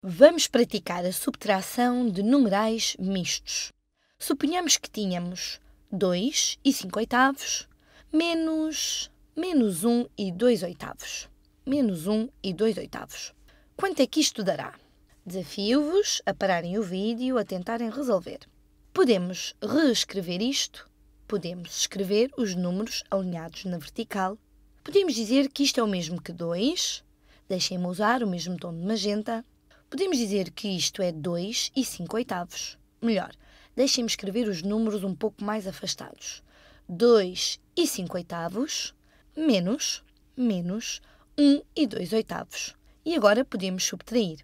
Vamos praticar a subtração de numerais mistos. Suponhamos que tínhamos 2 e 5 oitavos, menos, menos 1 e 2 oitavos. Menos 1 e 2 oitavos. Quanto é que isto dará? Desafio-vos a pararem o vídeo, a tentarem resolver. Podemos reescrever isto, podemos escrever os números alinhados na vertical, podemos dizer que isto é o mesmo que 2, deixem-me usar o mesmo tom de magenta, Podemos dizer que isto é 2 e 5 oitavos. Melhor, deixem-me escrever os números um pouco mais afastados. 2 e 5 oitavos, menos, menos 1 e 2 oitavos. E agora podemos subtrair.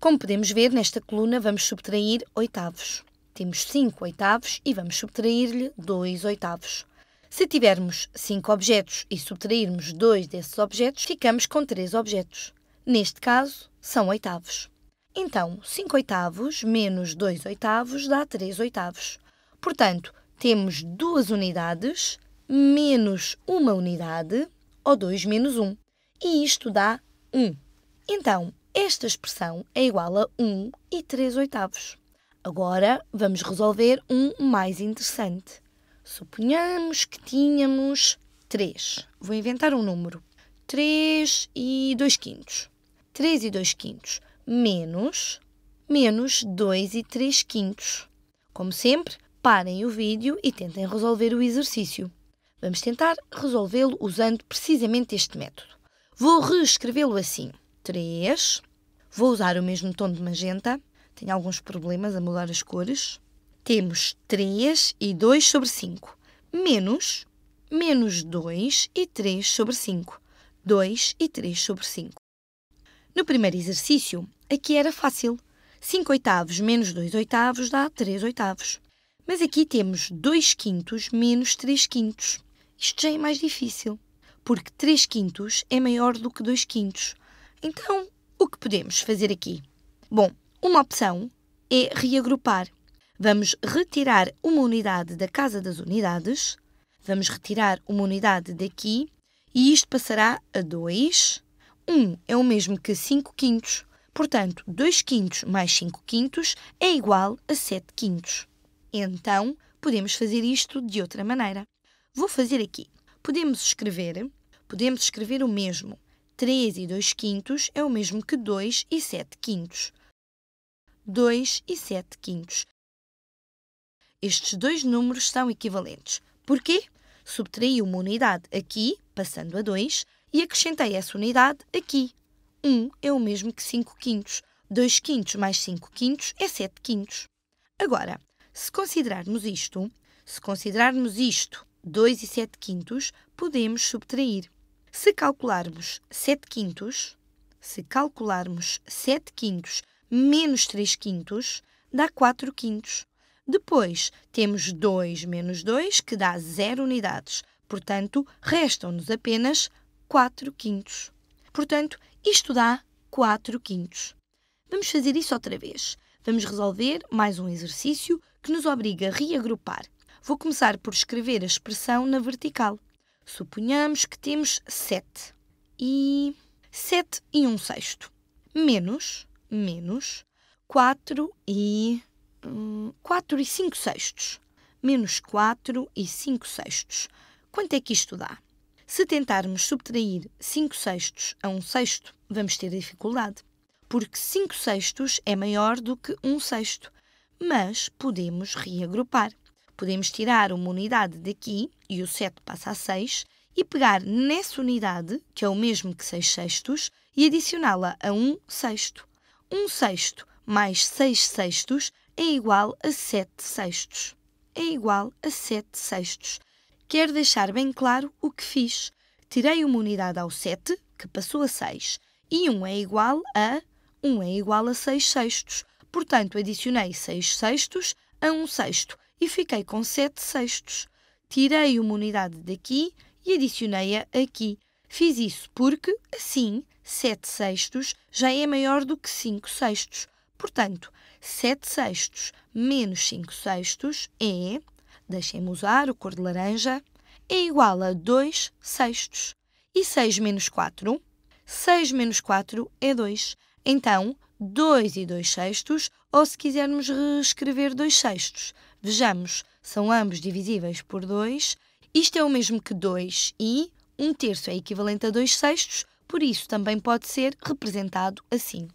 Como podemos ver, nesta coluna vamos subtrair oitavos. Temos 5 oitavos e vamos subtrair-lhe 2 oitavos. Se tivermos 5 objetos e subtrairmos 2 desses objetos, ficamos com 3 objetos. Neste caso, são oitavos. Então, 5 oitavos menos 2 oitavos dá 3 oitavos. Portanto, temos 2 unidades menos 1 unidade, ou 2 menos 1. Um, e isto dá 1. Um. Então, esta expressão é igual a 1 um e 3 oitavos. Agora, vamos resolver um mais interessante. Suponhamos que tínhamos 3. Vou inventar um número. 3 e 2 quintos. 3 e 2 quintos menos, menos 2 e 3 quintos. Como sempre, parem o vídeo e tentem resolver o exercício. Vamos tentar resolvê-lo usando precisamente este método. Vou reescrevê-lo assim. 3. Vou usar o mesmo tom de magenta. Tenho alguns problemas a mudar as cores. Temos 3 e 2 sobre 5. Menos, menos 2 e 3 sobre 5. 2 e 3 sobre 5. No primeiro exercício, aqui era fácil. 5 oitavos menos 2 oitavos dá 3 oitavos. Mas aqui temos 2 quintos menos 3 quintos. Isto já é mais difícil, porque 3 quintos é maior do que 2 quintos. Então, o que podemos fazer aqui? Bom, uma opção é reagrupar. Vamos retirar uma unidade da casa das unidades, vamos retirar uma unidade daqui e isto passará a 2 1 é o mesmo que 5 quintos, portanto, 2 quintos mais 5 quintos é igual a 7 quintos. Então, podemos fazer isto de outra maneira. Vou fazer aqui. Podemos escrever, podemos escrever o mesmo. 3 e 2 quintos é o mesmo que 2 e 7 quintos. 2 e 7 quintos. Estes dois números são equivalentes. Porquê? Subtraí uma unidade aqui, passando a 2, e acrescentei essa unidade aqui. 1 um é o mesmo que 5 quintos. 2 quintos mais 5 quintos é 7 quintos. Agora, se considerarmos isto, se considerarmos isto 2 e 7 quintos, podemos subtrair. Se calcularmos 7 quintos, se calcularmos 7 quintos menos 3 quintos, dá 4 quintos. Depois, temos 2 menos 2, que dá 0 unidades. Portanto, restam-nos apenas 4 quintos. Portanto, isto dá 4 quintos. Vamos fazer isso outra vez. Vamos resolver mais um exercício que nos obriga a reagrupar. Vou começar por escrever a expressão na vertical. Suponhamos que temos 7 e 7 e 1 um sexto. Menos, menos 4 e. Hum, 4 e 5 sextos. Menos 4 e 5 sextos. Quanto é que isto dá? Se tentarmos subtrair 5 sextos a 1 um sexto, vamos ter dificuldade, porque 5 sextos é maior do que 1 um sexto, mas podemos reagrupar. Podemos tirar uma unidade daqui, e o 7 passa a 6, e pegar nessa unidade, que é o mesmo que 6 sextos, e adicioná-la a 1 um sexto. 1 um sexto mais 6 sextos é igual a 7 sextos. É igual a 7 sextos. Quero deixar bem claro o que fiz. Tirei uma unidade ao 7, que passou a 6, e 1 é igual a 1 é igual a 6 sextos. Portanto, adicionei 6 sextos a 1 sexto e fiquei com 7 sextos. Tirei uma unidade daqui e adicionei-a aqui. Fiz isso porque, assim, 7 sextos já é maior do que 5 sextos. Portanto, 7 sextos menos 5 sextos é deixem-me usar o cor de laranja, é igual a 2 sextos. E 6 menos 4? 6 menos 4 é 2. Então, 2 e 2 sextos, ou se quisermos reescrever 2 sextos. Vejamos, são ambos divisíveis por 2. Isto é o mesmo que 2 e 1 um terço é equivalente a 2 sextos, por isso também pode ser representado assim.